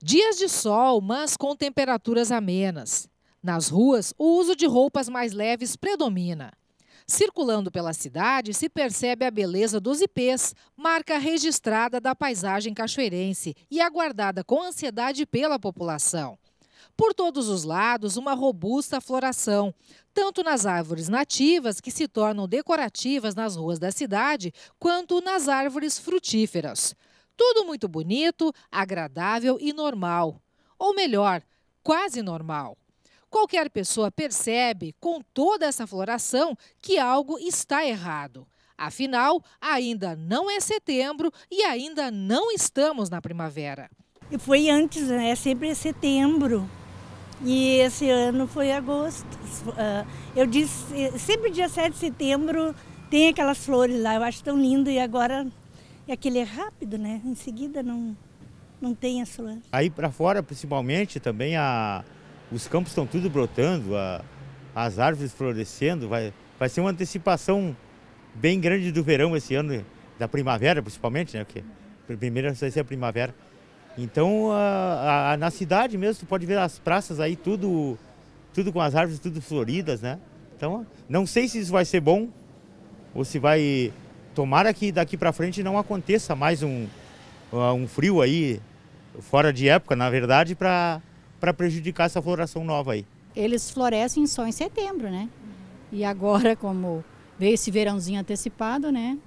Dias de sol, mas com temperaturas amenas. Nas ruas, o uso de roupas mais leves predomina. Circulando pela cidade, se percebe a beleza dos ipês, marca registrada da paisagem cachoeirense e aguardada com ansiedade pela população. Por todos os lados, uma robusta floração, tanto nas árvores nativas, que se tornam decorativas nas ruas da cidade, quanto nas árvores frutíferas. Tudo muito bonito, agradável e normal. Ou melhor, quase normal. Qualquer pessoa percebe, com toda essa floração, que algo está errado. Afinal, ainda não é setembro e ainda não estamos na primavera. E foi antes, né? É sempre é setembro. E esse ano foi agosto. Ah, eu disse, sempre dia 7 de setembro tem aquelas flores lá, eu acho tão lindo e agora é que ele é rápido, né? Em seguida não, não tem a solange. Aí para fora, principalmente, também a, os campos estão tudo brotando, a, as árvores florescendo. Vai, vai ser uma antecipação bem grande do verão esse ano, da primavera principalmente, né? Porque primeiro vai ser a primavera. Então, a, a, na cidade mesmo, tu pode ver as praças aí, tudo, tudo com as árvores tudo floridas, né? Então, não sei se isso vai ser bom ou se vai Tomara que daqui para frente não aconteça mais um, ah, um frio aí, fora de época, na verdade, para prejudicar essa floração nova aí. Eles florescem só em setembro, né? E agora, como veio esse verãozinho antecipado, né?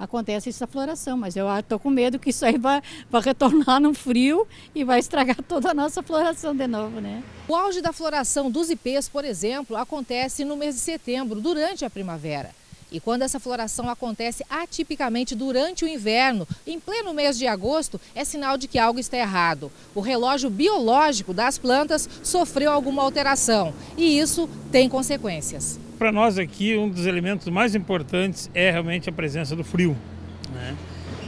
Acontece essa floração, mas eu estou com medo que isso aí vai, vai retornar no frio e vai estragar toda a nossa floração de novo, né? O auge da floração dos ipês, por exemplo, acontece no mês de setembro, durante a primavera. E quando essa floração acontece atipicamente durante o inverno, em pleno mês de agosto, é sinal de que algo está errado. O relógio biológico das plantas sofreu alguma alteração e isso tem consequências. Para nós aqui, um dos elementos mais importantes é realmente a presença do frio. Né?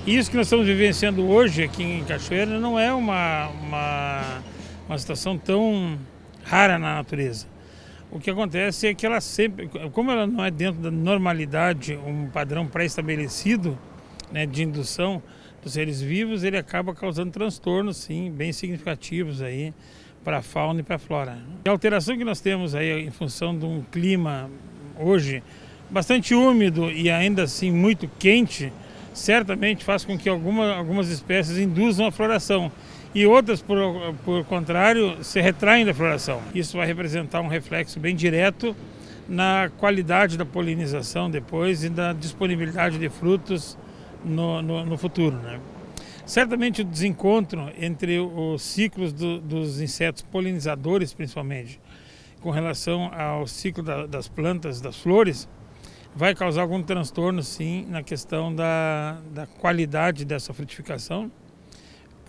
Isso que nós estamos vivenciando hoje aqui em Cachoeira não é uma, uma, uma situação tão rara na natureza o que acontece é que ela sempre, como ela não é dentro da normalidade, um padrão pré-estabelecido né, de indução dos seres vivos, ele acaba causando transtornos, sim, bem significativos aí para a fauna e para a flora. Né? E a alteração que nós temos aí em função de um clima hoje bastante úmido e ainda assim muito quente, certamente faz com que alguma, algumas espécies induzam a floração e outras, por, por contrário, se retraem da floração. Isso vai representar um reflexo bem direto na qualidade da polinização depois e da disponibilidade de frutos no, no, no futuro. Né? Certamente o desencontro entre os ciclos do, dos insetos polinizadores, principalmente, com relação ao ciclo da, das plantas, das flores, vai causar algum transtorno, sim, na questão da, da qualidade dessa frutificação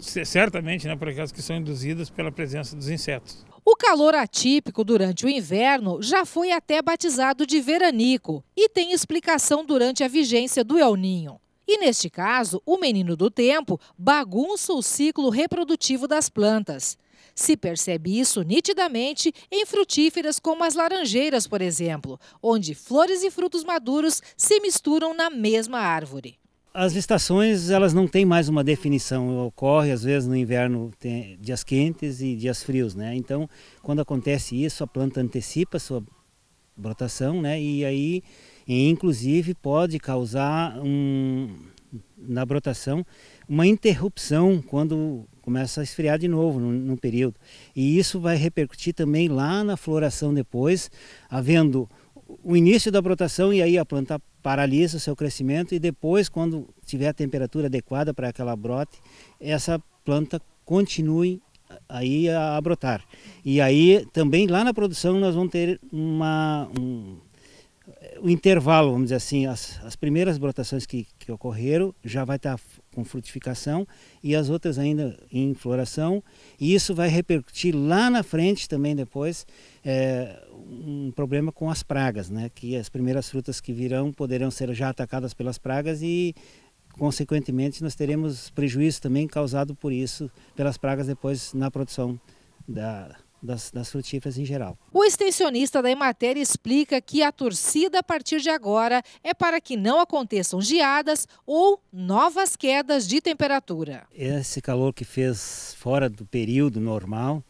certamente, né, por aquelas que são induzidas pela presença dos insetos. O calor atípico durante o inverno já foi até batizado de veranico e tem explicação durante a vigência do El Ninho. E neste caso, o menino do tempo bagunça o ciclo reprodutivo das plantas. Se percebe isso nitidamente em frutíferas como as laranjeiras, por exemplo, onde flores e frutos maduros se misturam na mesma árvore as estações elas não têm mais uma definição. Ocorre às vezes no inverno tem dias quentes e dias frios, né? Então, quando acontece isso, a planta antecipa sua brotação, né? E aí, e, inclusive, pode causar um, na brotação uma interrupção quando começa a esfriar de novo no, no período. E isso vai repercutir também lá na floração depois, havendo o início da brotação e aí a planta paralisa o seu crescimento e depois, quando tiver a temperatura adequada para aquela brote, essa planta continue aí a, brotar. E aí também lá na produção nós vamos ter uma, um, o intervalo, vamos dizer assim, as, as primeiras brotações que, que ocorreram já vai estar tá com frutificação e as outras ainda em floração. E isso vai repercutir lá na frente também depois é, um problema com as pragas, né? Que as primeiras frutas que virão poderão ser já atacadas pelas pragas e consequentemente nós teremos prejuízo também causado por isso pelas pragas depois na produção da das, das, frutíferas em geral. O extensionista da Emater explica que a torcida a partir de agora é para que não aconteçam geadas ou novas quedas de temperatura. Esse calor que fez fora do período normal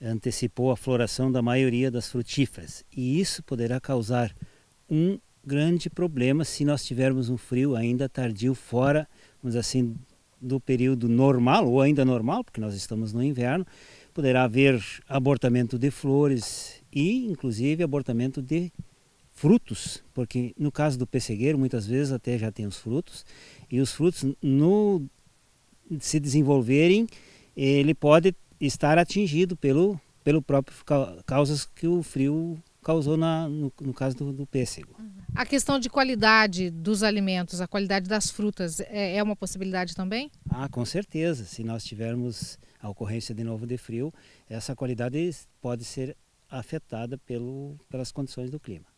antecipou a floração da maioria das frutíferas e isso poderá causar um grande problema se nós tivermos um frio ainda tardio fora, vamos assim, do período normal ou ainda normal, porque nós estamos no inverno, poderá haver abortamento de flores e, inclusive, abortamento de frutos, porque no caso do pessegueiro, muitas vezes até já tem os frutos, e os frutos, no se desenvolverem, ele pode estar atingido pelo, pelo próprio causas que o frio causou na, no, no, caso do, do pêssego. A questão de qualidade dos alimentos, a qualidade das frutas, é, é, uma possibilidade também? Ah, com certeza. Se nós tivermos a ocorrência de novo de frio, essa qualidade pode ser afetada pelo, pelas condições do clima.